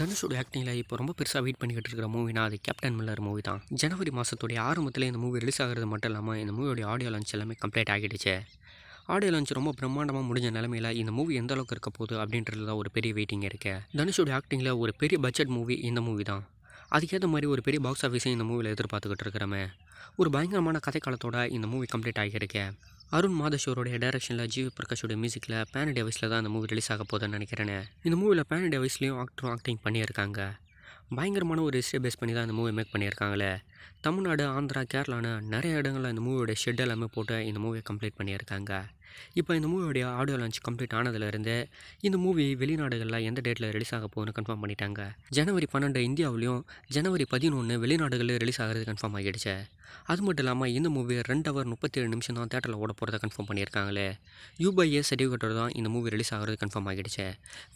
தனுஷோட ஆக்டிங்கில் இப்போ ரொம்ப பெருசாக வெயிட் பண்ணிக்கிட்டு இருக்கிற மூவினா அது கேப்டன் மில்லர் மூவி தான் ஜனவரி மாதத்துடைய ஆரம்பத்தில் இந்த மூவி ரிலீஸ் ஆகிறது மட்டும் இல்லாமல் இந்த மூவியோடைய ஆடியோ லான்ச் எல்லாமே கம்ப்ளீட் ஆகிடுச்சு ஆடியோ லான்ச் ரொம்ப பிரம்மாண்டமாக முடிஞ்ச நிலமையில் இந்த மூவி எந்த அளவுக்கு இருக்க போகுது அப்படின்றது தான் ஒரு பெரிய வெயிட்டிங் இருக்கு தனுஷோடைய ஆக்டிங்கில் ஒரு பெரிய பட்ஜெட் மூவி இந்த மூவி தான் அதுக்கேற்ற மாதிரி ஒரு பெரிய பாக்ஸ் ஆஃபீஸையும் இந்த மூவியில் எதிர்பார்த்துக்கிட்டு இருக்கிறமே ஒரு பயங்கரமான கதைக்காலத்தோட இந்த மூவி கம்ப்ளீட் ஆகியிருக்கேன் அருண் மாதேஸ்வரோடைய டைரக்ஷனில் ஜிவி பிரகாஷோட மியூசிக்கில் பேன் வயசில் தான் அந்த மூவி ரிலீஸ் ஆக போதுன்னு நினைக்கிறேன் இந்த மூவியில் பேன் வயசுலேயும் ஆக்டரும் ஆக்டிங் பண்ணியிருக்காங்க பயங்கரமான ஒரு ஹிஸ்டரி பேஸ் பண்ணி தான் இந்த மூவி மேக் பண்ணியிருக்காங்களே தமிழ்நாடு ஆந்திரா கேரளான்னு நிறைய இடங்களில் இந்த மூவியோட ஷெட் எல்லாமே போட்டு இந்த மூவியை கம்ப்ளீட் பண்ணியிருக்காங்க இப்போ இந்த மூவியோடைய ஆடியோ லான்ச் கம்ப்ளீட் ஆனதுலேருந்து இந்த மூவி வெளிநாடுகளில் எந்த டேட்டில் ரிலீஸ் ஆக போகணும்னு கன்ஃபார்ம் பண்ணிட்டாங்க ஜனவரி பன்னெண்டு இந்தியாவிலையும் ஜனவரி பதினொன்று வெளிநாடுகளில் ரிலீஸ் ஆகிறது கன்ஃபார்ம் ஆகிடுச்சு அது மட்டும் இல்லாமல் இந்த மூவி ரெண்டு ஹவர் முப்பத்தேழு நிமிஷம் தான் தேட்டரில் ஓட போகிறத கன்ஃபார்ம் பண்ணியிருக்காங்களே யூபிஐஏ சர்டிஃபிகேட்டோட தான் இந்த மூவி ரிலீஸ் ஆகிறது கன்ஃபார்ம் ஆகிடுச்சு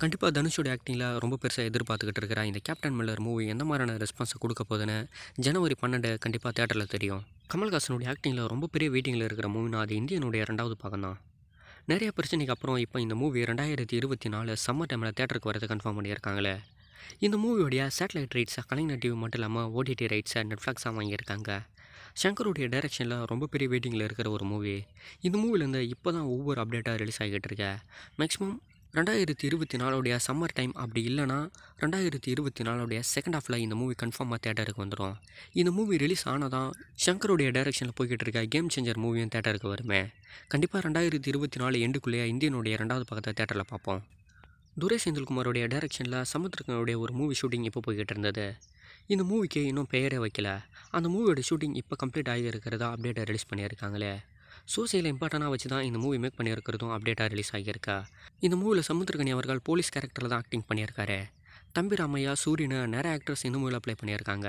கண்டிப்பாக தனுஷோட ஆக்டிங்கில் ரொம்ப பெருசாக எதிர்பார்த்துக்கிட்டு இருக்கிற இந்த கேப்டன் மில்லர் மூவி எந்த மாதிரியான ரெஸ்பான்ஸை கொடுக்க போகுதுன்னு ஜனவரி பன்னெண்டு கண்டிப்பாக தேட்டரில் தெரியும் கமல்ஹாசனுடைய ஆக்டிங்கில் ரொம்ப பெரிய வெயிட்டிங்கில் இருக்கிற மூவினா அது இந்தியனுடைய ரெண்டாவது பாகம் தான் நிறைய பிரச்சனைக்கு அப்புறம் இப்போ இந்த மூவி ரெண்டாயிரத்தி இருபத்தி நாலு சம்மர் டைமில் தேட்டருக்கு வரது கன்ஃபார்ம் பண்ணியிருக்காங்களே இந்த மூவியோடைய சேட்டலைட் ரைட்ஸை கலைஞர் டிவி மட்டும் இல்லாமல் ஓடிடி ரைட்ஸை நெட்ஃப்ளிக்ஸாக வாங்கியிருக்காங்க சங்கருடைய டைரெக்ஷனில் ரொம்ப பெரிய வெயிட்டிங்கில் இருக்கிற ஒரு மூவி இந்த மூவிலேருந்து இப்போ தான் ஒவ்வொரு அப்டேட்டாக ரிலீஸ் ஆகிட்டு இருக்கேன் மேக்ஸிமம் ரெண்டாயிரத்தி இருபத்தி நாலுடைய சம்மர் டைம் அப்படி இல்லைனா ரெண்டாயிரத்தி இருபத்தி நாலுடைய செகண்ட் ஆஃபில் இந்த மூவி கன்ஃபார்மாக தேட்டருக்கு வந்துடும் இந்த மூவி ரிலீஸ் ஆனதான் ஷங்கருடைய டைரக்ஷனில் போய்கிட்டு இருக்க கேம் சேஞ்சர் மூவியும் தேட்டருக்கு வருமே கண்டிப்பாக ரெண்டாயிரத்தி இருபத்தி நாலு எண்டுக்குள்ளேயே இந்தியனுடைய ரெண்டாவது பக்கத்தை தேட்டரில் பார்ப்போம் துரை செந்தில்குமாரோடைய டைரக்ஷனில் சமுத்திரக்கனுடைய ஒரு மூவி ஷூட்டிங் இப்போ போய்கிட்டு இருந்தது இந்த மூவிக்கு இன்னும் பெயரே வைக்கல அந்த மூவியோட ஷூட்டிங் இப்போ கம்ப்ளீட் ஆகி இருக்கிறதா அப்டேட்டை ரிலீஸ் பண்ணியிருக்காங்களே ஸோ இம்பார்ட்டனாக வச்சு தான் இந்த மூவி மேக் பண்ணியிருக்கிறதும் அப்டேட்டாக ரிலீஸ் ஆகியிருக்கா இந்த மூவியில் சமுத்திரகனி அவர்கள் போலீஸ் கேரக்டரில் தான் ஆக்டிங் பண்ணியிருக்காரு தம்பி ராமையா சூரியனு நிறைய ஆக்டர்ஸ் இந்த மூவியில் அப்ளை பண்ணியிருக்காங்க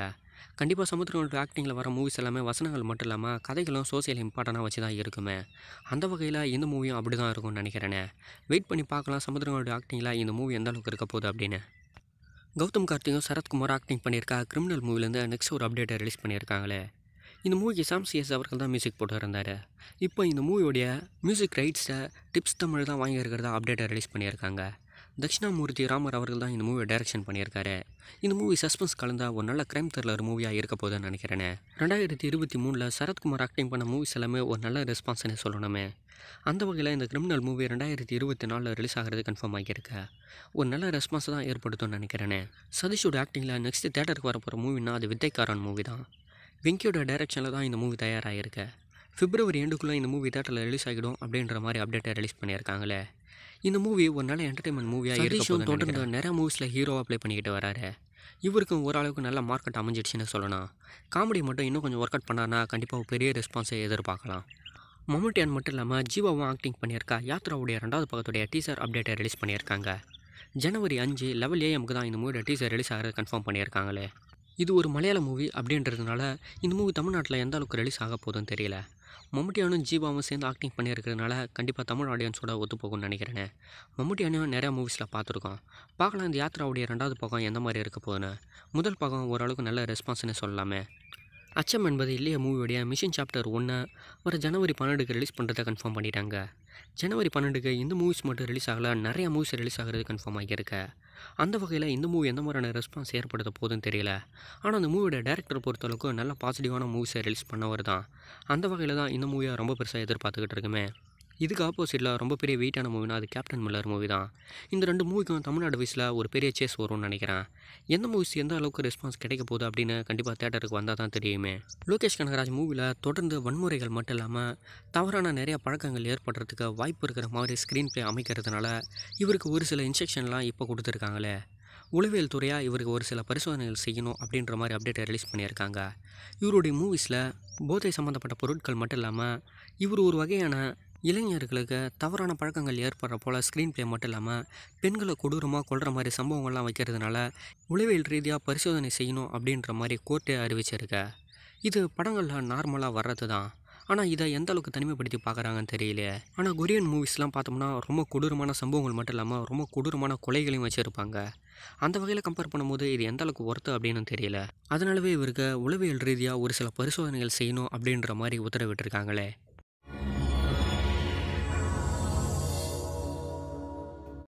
கண்டிப்பாக சமுத்திரங்களோட ஆக்டிங்கில் வர மூவிஸ் எல்லாமே வசனங்கள் மட்டும் இல்லாமல் கதைகளும் சோசியல் இம்பார்ட்டனாக வச்சு தான் இருக்குமே அந்த வகையில் இந்த மூவியும் அப்படி தான் இருக்கும்னு நினைக்கிறேனே வெயிட் பண்ணி பார்க்கலாம் சமுத்திரங்களோட ஆக்டிங்கில் இந்த மூவி எந்த அளவுக்கு இருக்க போகுது அப்படின்னு கௌதம் கார்த்திகும் சரத்குமார் ஆக்டிங் பண்ணியிருக்கா கிரிமினல் மூவிலேருந்து நெக்ஸ்ட் ஒரு அப்டேட்டை ரிலீஸ் பண்ணியிருக்காங்களே இந்த மூவிக்கு சாம் சிஎஸ் அவர்கள் தான் மியூசிக் போட்டு வந்தார் இப்போ இந்த மூவியோடைய மியூசிக் ரைட்ஸை டிப்ஸ் தமிழ் தான் வாங்கியிருக்கிறதா அப்டேட்டை ரிலீஸ் பண்ணியிருக்காங்க தட்சிணாமூர்த்தி ராமர் அவர்கள் தான் இந்த மூவியை டைரக்ஷன் பண்ணியிருக்காரு இந்த மூவி சஸ்பென்ஸ் கலந்தால் ஒரு நல்ல கிரைம் த்ரில்லர் மூவியாக இருக்க போதுன்னு நினைக்கிறேன் ரெண்டாயிரத்தி இருபத்தி மூணில் சரத்குமார் ஆக்டிங் பண்ண மூவிஸ் எல்லாமே ஒரு நல்ல ரெஸ்பான்ஸ்னே சொல்லணுமே அந்த வகையில் இந்த கிரிமினல் மூவி ரெண்டாயிரத்தி இருபத்தி நாலில் ரிலீஸ் ஆகிறது கன்ஃபார்ம் ஆகியிருக்கு ஒரு நல்ல ரெஸ்பான்ஸ் தான் ஏற்படுத்தும்னு நினைக்கிறேன் சதீஷோட ஆக்டிங்கில் நெக்ஸ்ட் தேட்டருக்கு வரப்போகிற மூவின்னா அது வித்தைக்காரன் மூவி தான் வெங்கியோட டைரக்ஷனில் தான் இந்த மூவி தயாராகிருக்கு ஃபிப்ரவரி எண்டுக்குள்ளே இந்த மூவி தேட்டரில் ரிலீஸ் ஆகிடும் அப்படின்ற மாதிரி அப்டேட்டை ரிலீஸ் பண்ணியிருக்காங்களே இந்த மூவி ஒரு நல்ல என்டர்டைன்மெண்ட் மூவியாக இருக்கும் தொடர்ந்து நிறைய மூவிஸில் ஹீரோவாக ப்ளே பண்ணிக்கிட்டு வராரு இவருக்கும் ஓரளவுக்கு நல்ல மார்க்கெட் அமைஞ்சிடுச்சுன்னு சொல்லலாம் காமெடி மட்டும் இன்னும் கொஞ்சம் ஒர்க் அவுட் பண்ணார்னா கண்டிப்பாக பெரிய ரெஸ்பான்ஸை எதிர்பார்க்கலாம் மம்முட்டியான் மட்டும் இல்லாமல் ஜீவாவும் ஆக்டிங் பண்ணியிருக்கா யாத்ராவுடைய ரெண்டாவது பக்கத்துடைய டீசர் அப்டேட்டை ரிலீஸ் பண்ணியிருக்காங்க ஜனவரி அஞ்சு லெவல் ஏஎம்க்கு தான் இந்த மூவியோட டீசர் ரிலீஸ் ஆகிறது கன்ஃபார்ம் பண்ணியிருக்காங்களே இது ஒரு மலையாள மூவி அப்படின்றதுனால இந்த மூவி தமிழ்நாட்டில் எந்த அளவுக்கு ரிலீஸ் ஆக போதுன்னு தெரியல மம்முட்டியானும் ஜீவாவும் சேர்ந்து ஆக்டிங் பண்ணியிருக்கிறதுனால கண்டிப்பாக தமிழ் ஆடியன்ஸோட ஒத்து போகும்னு நினைக்கிறேன் மம்முட்டியானையும் நிறையா மூவிஸில் பார்த்துருக்கோம் பார்க்கலாம் இந்த யாத்திராவுடைய ரெண்டாவது பக்கம் எந்த மாதிரி இருக்க போகுதுன்னு முதல் பக்கம் ஓரளவுக்கு நல்ல ரெஸ்பான்ஸ்னு சொல்லலாமே அச்சம் என்பது இல்லையா மூவியோடைய மிஷின் சாப்டர் ஒன்று வர ஜனவரி பன்னெண்டுக்கு ரிலீஸ் பண்ணுறதை கன்ஃபார்ம் பண்ணிட்டாங்க ஜனவரி பன்னெண்டுக்கு இந்த மூவிஸ் மட்டும் ரிலீஸ் ஆகலை நிறையா மூவிஸ் ரிலீஸ் ஆகிறது கன்ஃபார்ம் ஆகியிருக்கு அந்த வகையில் இந்த மூவி எந்த மாதிரியான ரெஸ்பான்ஸ் ஏற்படுத்த போதுன்னு தெரியல ஆனால் அந்த மூவியோட டேரக்டர் பொறுத்தளவுக்கு நல்ல பாசிட்டிவான மூவிஸை ரிலீஸ் பண்ணவர் தான் அந்த வகையில் தான் இந்த மூவியை ரொம்ப பெருசாக எதிர்பார்த்துக்கிட்டு இருக்குமே இதுக்கு ஆப்போசிட்டில் ரொம்ப பெரிய வெயிட்டான மூவினா அது கேப்டன் மில்லர் மூவி தான் இந்த ரெண்டு மூவிக்கும் தமிழ்நாடு வயசில் ஒரு பெரிய சேஸ் வரும்னு நினைக்கிறேன் எந்த மூவிஸ் எந்த அளவுக்கு ரெஸ்பான்ஸ் கிடைக்க போகுது அப்படின்னு கண்டிப்பாக தேட்டருக்கு வந்தால் தான் தெரியுமே லோகேஷ் கனகராஜ் மூவியில் தொடர்ந்து வன்முறைகள் மட்டும் இல்லாமல் தவறான நிறைய பழக்கங்கள் ஏற்படுறதுக்கு வாய்ப்பு இருக்கிற மாதிரி ஸ்க்ரீன் பிளே அமைக்கிறதுனால இவருக்கு ஒரு சில இன்ஸ்ட்ரக்ஷன்லாம் இப்போ கொடுத்துருக்காங்களே உளவியல் துறையாக இவருக்கு ஒரு சில பரிசோதனைகள் செய்யணும் அப்படின்ற மாதிரி அப்டேட்டை ரிலீஸ் பண்ணியிருக்காங்க இவருடைய மூவிஸில் போதை சம்மந்தப்பட்ட பொருட்கள் மட்டும் இல்லாமல் இவர் ஒரு வகையான இளைஞர்களுக்கு தவறான பழக்கங்கள் ஏற்படுற போல் ஸ்க்ரீன் ப்ளே மட்டும் இல்லாமல் பெண்களை கொடூரமாக கொள்கிற மாதிரி சம்பவங்கள்லாம் வைக்கிறதுனால உளவியல் ரீதியாக பரிசோதனை செய்யணும் அப்படின்ற மாதிரி கோர்ட்டே அறிவிச்சிருக்க இது படங்களில் நார்மலாக வர்றது தான் ஆனால் இதை எந்த அளவுக்கு தனிமைப்படுத்தி பார்க்குறாங்கன்னு தெரியலையே ஆனால் கொரியன் மூவிஸ்லாம் பார்த்தோம்னா ரொம்ப கொடூரமான சம்பவங்கள் மட்டும் இல்லாமல் ரொம்ப கொடூரமான கொலைகளையும் வச்சுருப்பாங்க அந்த வகையில் கம்பேர் பண்ணும்போது இது எந்த அளவுக்கு ஒர்த்து அப்படின்னு தெரியல அதனாலவே இவருக்கு உளவியல் ரீதியாக ஒரு சில பரிசோதனைகள் செய்யணும் அப்படின்ற மாதிரி உத்தரவிட்டிருக்காங்களே